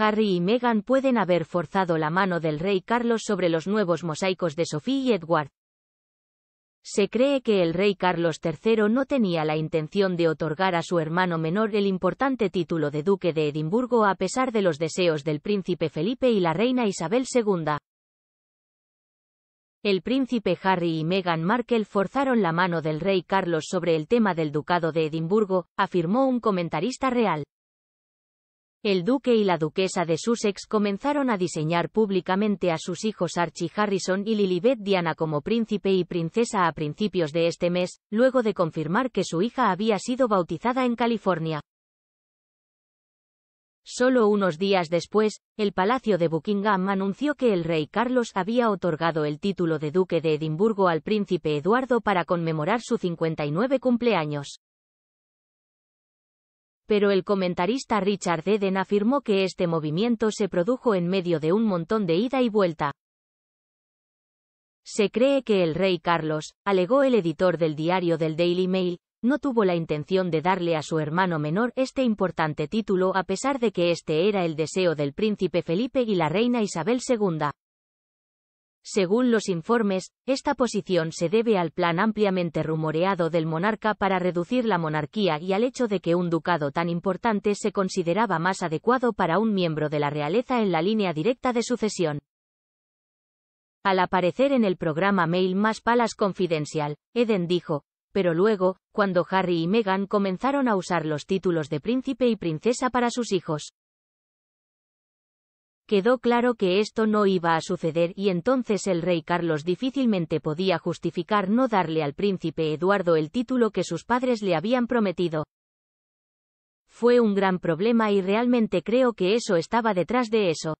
Harry y Meghan pueden haber forzado la mano del rey Carlos sobre los nuevos mosaicos de Sophie y Edward. Se cree que el rey Carlos III no tenía la intención de otorgar a su hermano menor el importante título de duque de Edimburgo a pesar de los deseos del príncipe Felipe y la reina Isabel II. El príncipe Harry y Meghan Markle forzaron la mano del rey Carlos sobre el tema del ducado de Edimburgo, afirmó un comentarista real. El duque y la duquesa de Sussex comenzaron a diseñar públicamente a sus hijos Archie Harrison y Lilibet Diana como príncipe y princesa a principios de este mes, luego de confirmar que su hija había sido bautizada en California. Solo unos días después, el Palacio de Buckingham anunció que el rey Carlos había otorgado el título de duque de Edimburgo al príncipe Eduardo para conmemorar su 59 cumpleaños pero el comentarista Richard Eden afirmó que este movimiento se produjo en medio de un montón de ida y vuelta. Se cree que el rey Carlos, alegó el editor del diario del Daily Mail, no tuvo la intención de darle a su hermano menor este importante título a pesar de que este era el deseo del príncipe Felipe y la reina Isabel II. Según los informes, esta posición se debe al plan ampliamente rumoreado del monarca para reducir la monarquía y al hecho de que un ducado tan importante se consideraba más adecuado para un miembro de la realeza en la línea directa de sucesión. Al aparecer en el programa Mail más Palas Confidencial, Eden dijo, pero luego, cuando Harry y Meghan comenzaron a usar los títulos de príncipe y princesa para sus hijos, Quedó claro que esto no iba a suceder y entonces el rey Carlos difícilmente podía justificar no darle al príncipe Eduardo el título que sus padres le habían prometido. Fue un gran problema y realmente creo que eso estaba detrás de eso.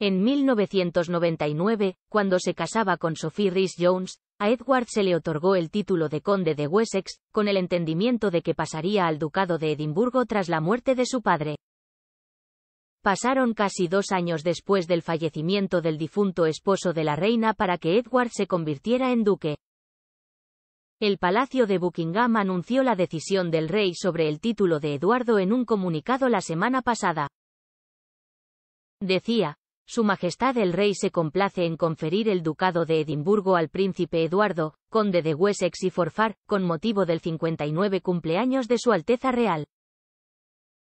En 1999, cuando se casaba con Sophie Rhys-Jones, a Edward se le otorgó el título de conde de Wessex, con el entendimiento de que pasaría al ducado de Edimburgo tras la muerte de su padre. Pasaron casi dos años después del fallecimiento del difunto esposo de la reina para que Edward se convirtiera en duque. El Palacio de Buckingham anunció la decisión del rey sobre el título de Eduardo en un comunicado la semana pasada. Decía, Su Majestad el Rey se complace en conferir el Ducado de Edimburgo al príncipe Eduardo, conde de Wessex y Forfar, con motivo del 59 cumpleaños de Su Alteza Real.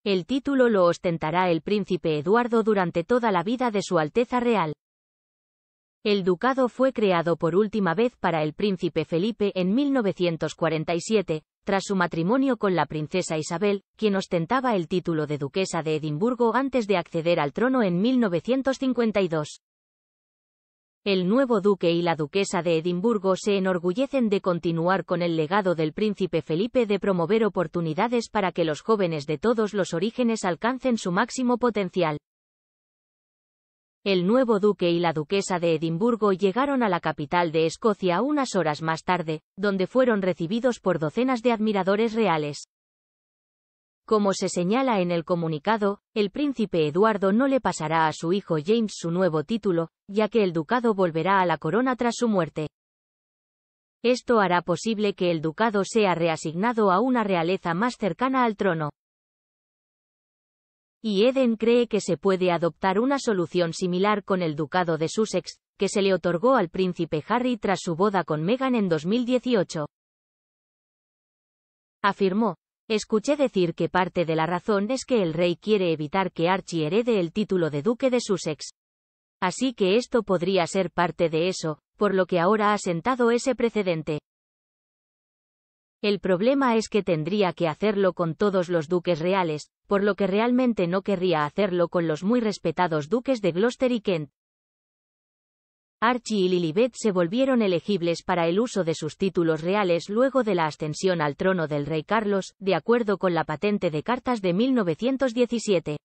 El título lo ostentará el príncipe Eduardo durante toda la vida de Su Alteza Real. El ducado fue creado por última vez para el príncipe Felipe en 1947, tras su matrimonio con la princesa Isabel, quien ostentaba el título de duquesa de Edimburgo antes de acceder al trono en 1952 el nuevo duque y la duquesa de Edimburgo se enorgullecen de continuar con el legado del príncipe Felipe de promover oportunidades para que los jóvenes de todos los orígenes alcancen su máximo potencial. El nuevo duque y la duquesa de Edimburgo llegaron a la capital de Escocia unas horas más tarde, donde fueron recibidos por docenas de admiradores reales. Como se señala en el comunicado, el príncipe Eduardo no le pasará a su hijo James su nuevo título, ya que el ducado volverá a la corona tras su muerte. Esto hará posible que el ducado sea reasignado a una realeza más cercana al trono. Y Eden cree que se puede adoptar una solución similar con el ducado de Sussex, que se le otorgó al príncipe Harry tras su boda con Meghan en 2018. Afirmó, Escuché decir que parte de la razón es que el rey quiere evitar que Archie herede el título de duque de Sussex. Así que esto podría ser parte de eso, por lo que ahora ha sentado ese precedente. El problema es que tendría que hacerlo con todos los duques reales, por lo que realmente no querría hacerlo con los muy respetados duques de Gloucester y Kent. Archie y Lilibet se volvieron elegibles para el uso de sus títulos reales luego de la ascensión al trono del rey Carlos, de acuerdo con la patente de cartas de 1917.